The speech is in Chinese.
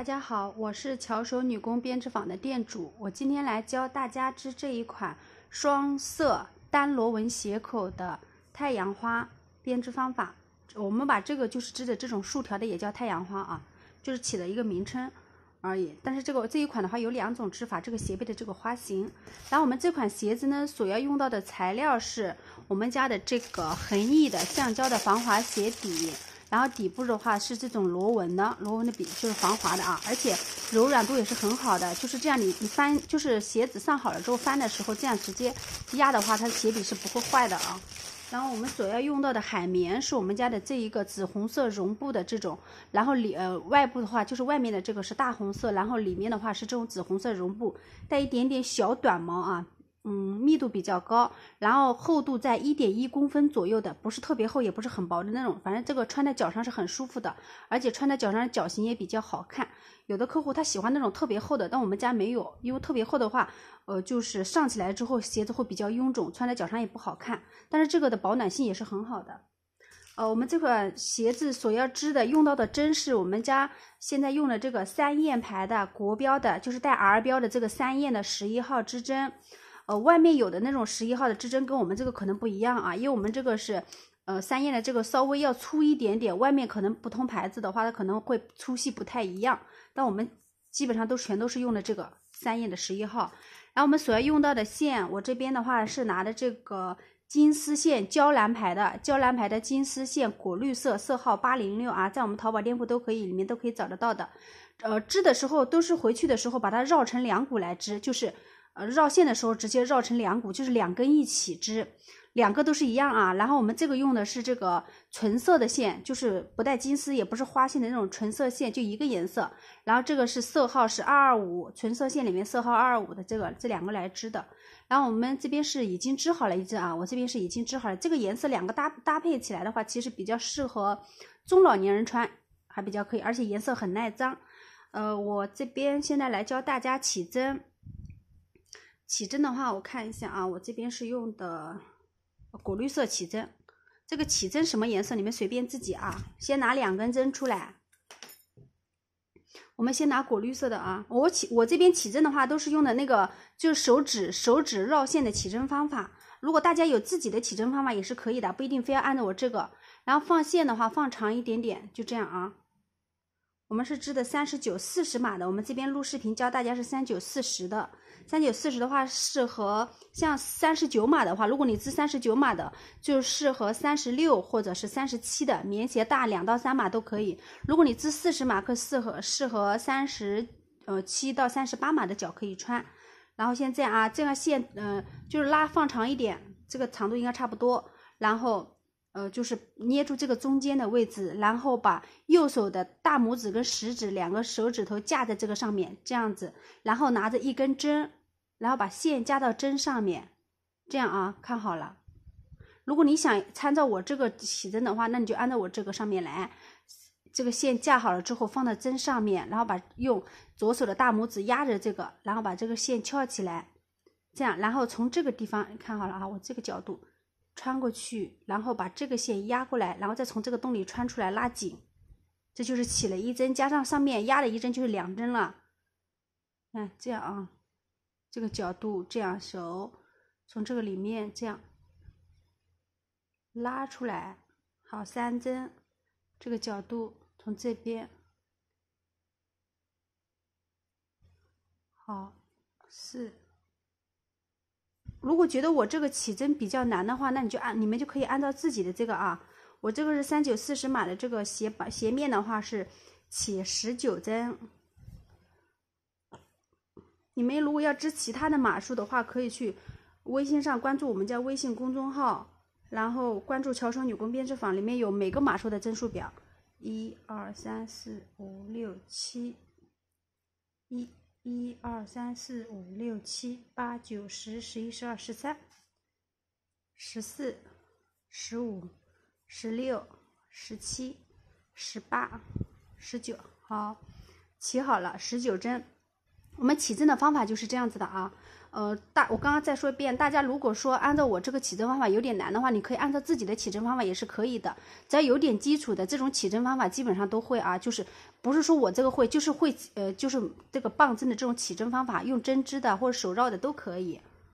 大家好，我是巧手女工编织坊的店主，我今天来教大家织这一款双色单螺纹斜口的太阳花编织方法。我们把这个就是织的这种竖条的也叫太阳花啊，就是起了一个名称而已。但是这个这一款的话有两种织法，这个斜背的这个花型。然后我们这款鞋子呢，所要用到的材料是我们家的这个恒逸的橡胶的防滑鞋底。然后底部的话是这种螺纹的，螺纹的底就是防滑的啊，而且柔软度也是很好的，就是这样你你翻就是鞋子上好了之后翻的时候，这样直接压的话，它的鞋底是不会坏的啊。然后我们所要用到的海绵是我们家的这一个紫红色绒布的这种，然后里呃外部的话就是外面的这个是大红色，然后里面的话是这种紫红色绒布，带一点点小短毛啊。嗯，密度比较高，然后厚度在一点一公分左右的，不是特别厚，也不是很薄的那种。反正这个穿在脚上是很舒服的，而且穿在脚上脚型也比较好看。有的客户他喜欢那种特别厚的，但我们家没有，因为特别厚的话，呃，就是上起来之后鞋子会比较臃肿，穿在脚上也不好看。但是这个的保暖性也是很好的。呃，我们这款鞋子所要织的用到的针是我们家现在用的这个三燕牌的国标的就是带 R 标的这个三燕的十一号织针。呃，外面有的那种十一号的织针跟我们这个可能不一样啊，因为我们这个是，呃，三叶的这个稍微要粗一点点，外面可能不同牌子的话，它可能会粗细不太一样。但我们基本上都全都是用的这个三叶的十一号。然后我们所要用到的线，我这边的话是拿的这个金丝线，娇兰牌的，娇兰牌的金丝线，果绿色色号八零六啊，在我们淘宝店铺都可以，里面都可以找得到的。呃，织的时候都是回去的时候把它绕成两股来织，就是。呃，绕线的时候直接绕成两股，就是两根一起织，两个都是一样啊。然后我们这个用的是这个纯色的线，就是不带金丝，也不是花线的那种纯色线，就一个颜色。然后这个是色号是二二五纯色线里面色号二二五的这个这两个来织的。然后我们这边是已经织好了一针啊，我这边是已经织好了。这个颜色两个搭搭配起来的话，其实比较适合中老年人穿，还比较可以，而且颜色很耐脏。呃，我这边现在来教大家起针。起针的话，我看一下啊，我这边是用的果绿色起针。这个起针什么颜色，你们随便自己啊。先拿两根针出来，我们先拿果绿色的啊。我起我这边起针的话，都是用的那个，就是手指手指绕线的起针方法。如果大家有自己的起针方法也是可以的，不一定非要按照我这个。然后放线的话，放长一点点，就这样啊。我们是织的三十九、四十码的，我们这边录视频教大家是三九四十的。三九四十的话，适合像三十九码的话，如果你织三十九码的，就适合三十六或者是三十七的棉鞋，大两到三码都可以。如果你织四十码，可适合适合三十呃七到三十八码的脚可以穿。然后现在啊，这样线嗯就是拉放长一点，这个长度应该差不多。然后。呃，就是捏住这个中间的位置，然后把右手的大拇指跟食指两个手指头架在这个上面，这样子，然后拿着一根针，然后把线夹到针上面，这样啊，看好了。如果你想参照我这个起针的话，那你就按照我这个上面来。这个线架好了之后，放到针上面，然后把用左手的大拇指压着这个，然后把这个线翘起来，这样，然后从这个地方看好了啊，我这个角度。穿过去，然后把这个线压过来，然后再从这个洞里穿出来拉紧，这就是起了一针，加上上面压了一针，就是两针了。看这样啊，这个角度这样手从这个里面这样拉出来，好三针，这个角度从这边，好四。如果觉得我这个起针比较难的话，那你就按你们就可以按照自己的这个啊，我这个是三九四十码的这个鞋鞋面的话是起十九针。你们如果要织其他的码数的话，可以去微信上关注我们家微信公众号，然后关注“乔双女工编织坊”，里面有每个码数的针数表。一、二、三、四、五、六、七，一。一二三四五六七八九十十一十二十三，十四十五十六十七十八十九，好，起好了十九针。我们起针的方法就是这样子的啊。呃，大我刚刚再说一遍，大家如果说按照我这个起针方法有点难的话，你可以按照自己的起针方法也是可以的，只要有点基础的这种起针方法基本上都会啊，就是不是说我这个会，就是会呃，就是这个棒针的这种起针方法，用针织的或者手绕的都可以。